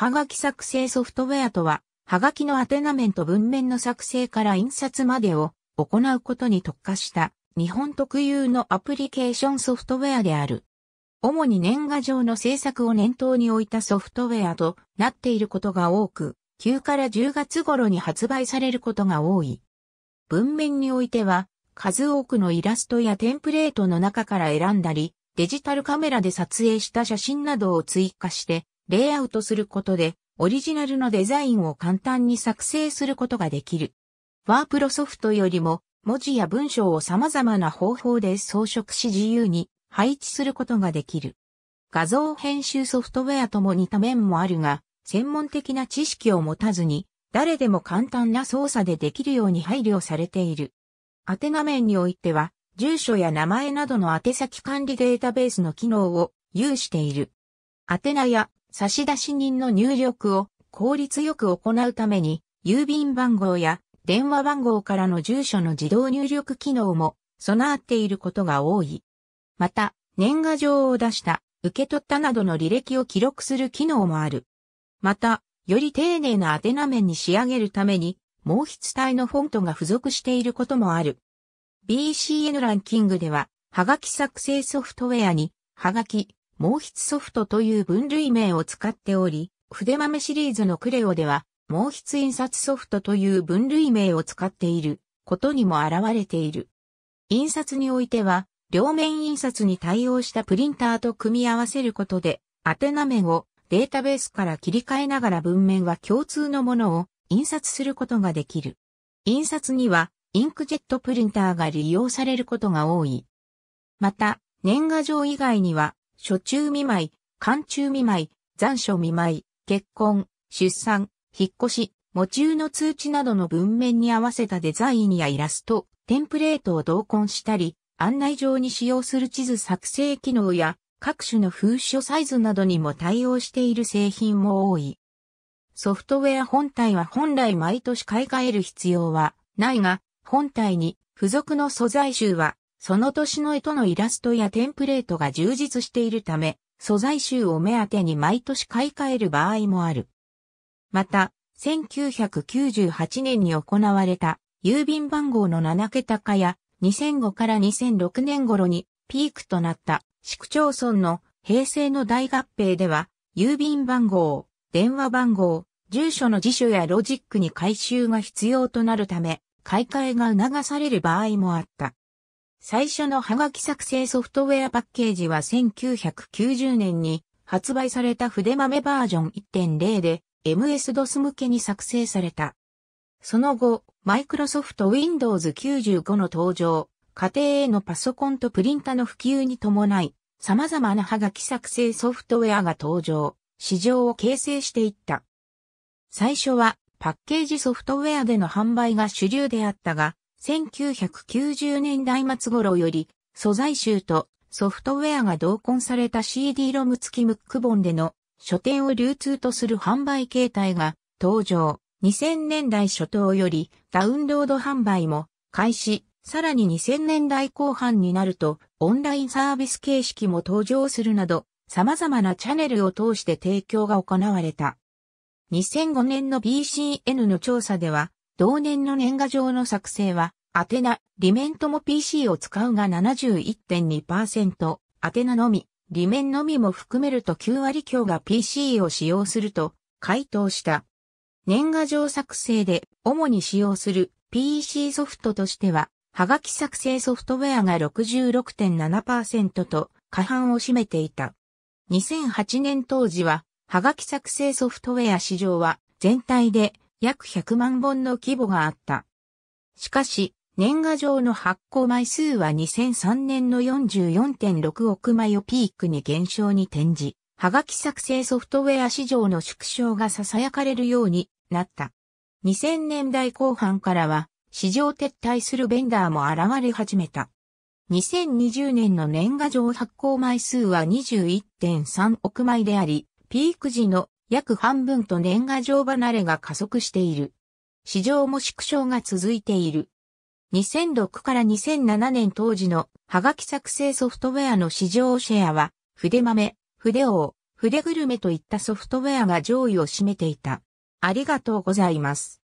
はがき作成ソフトウェアとは、はがきのアテナメント文面の作成から印刷までを行うことに特化した日本特有のアプリケーションソフトウェアである。主に年賀状の制作を念頭に置いたソフトウェアとなっていることが多く、9から10月頃に発売されることが多い。文面においては、数多くのイラストやテンプレートの中から選んだり、デジタルカメラで撮影した写真などを追加して、レイアウトすることで、オリジナルのデザインを簡単に作成することができる。ワープロソフトよりも、文字や文章を様々な方法で装飾し自由に配置することができる。画像編集ソフトウェアとも似た面もあるが、専門的な知識を持たずに、誰でも簡単な操作でできるように配慮されている。宛名面においては、住所や名前などの宛先管理データベースの機能を有している。宛名や差出人の入力を効率よく行うために、郵便番号や電話番号からの住所の自動入力機能も備わっていることが多い。また、年賀状を出した、受け取ったなどの履歴を記録する機能もある。また、より丁寧な宛名面に仕上げるために、毛筆体のフォントが付属していることもある。BCN ランキングでは、はがき作成ソフトウェアに、はがき、毛筆ソフトという分類名を使っており、筆豆シリーズのクレオでは、毛筆印刷ソフトという分類名を使っていることにも現れている。印刷においては、両面印刷に対応したプリンターと組み合わせることで、宛名面をデータベースから切り替えながら文面は共通のものを印刷することができる。印刷には、インクジェットプリンターが利用されることが多い。また、年賀状以外には、初中見舞い、寒中見舞い、残暑見舞い、結婚、出産、引っ越し、喪中の通知などの文面に合わせたデザインやイラスト、テンプレートを同梱したり、案内上に使用する地図作成機能や、各種の封書サイズなどにも対応している製品も多い。ソフトウェア本体は本来毎年買い替える必要はないが、本体に付属の素材集はその年の絵とのイラストやテンプレートが充実しているため、素材集を目当てに毎年買い替える場合もある。また、1998年に行われた郵便番号の7桁化や2005から2006年頃にピークとなった市区町村の平成の大合併では郵便番号、電話番号、住所の辞書やロジックに改修が必要となるため買い替えが促される場合もあった。最初のハガキ作成ソフトウェアパッケージは1990年に発売された筆豆バージョン1.0で MS-DOS 向けに作成された。その後、マイクロソフト Windows 95の登場、家庭へのパソコンとプリンタの普及に伴い、様々なハガキ作成ソフトウェアが登場、市場を形成していった。最初はパッケージソフトウェアでの販売が主流であったが、1990年代末頃より、素材集とソフトウェアが同梱された CD ロム付きムック本での書店を流通とする販売形態が登場。2000年代初頭よりダウンロード販売も開始。さらに2000年代後半になるとオンラインサービス形式も登場するなど様々なチャンネルを通して提供が行われた。2005年の BCN の調査では同年の年賀状の作成は、宛名、メントも PC を使うが71.2%、宛名のみ、リ面のみも含めると9割強が PC を使用すると回答した。年賀状作成で主に使用する PC ソフトとしては、はがき作成ソフトウェアが66.7%と過半を占めていた。2008年当時は、はがき作成ソフトウェア市場は全体で約100万本の規模があった。しかし、年賀状の発行枚数は2003年の44.6億枚をピークに減少に転じ、はがき作成ソフトウェア市場の縮小が囁かれるようになった。2000年代後半からは、市場撤退するベンダーも現れ始めた。2020年の年賀状発行枚数は21.3億枚であり、ピーク時の約半分と年賀状離れが加速している。市場も縮小が続いている。2006から2007年当時のハガキ作成ソフトウェアの市場シェアは、筆豆、筆王、筆グルメといったソフトウェアが上位を占めていた。ありがとうございます。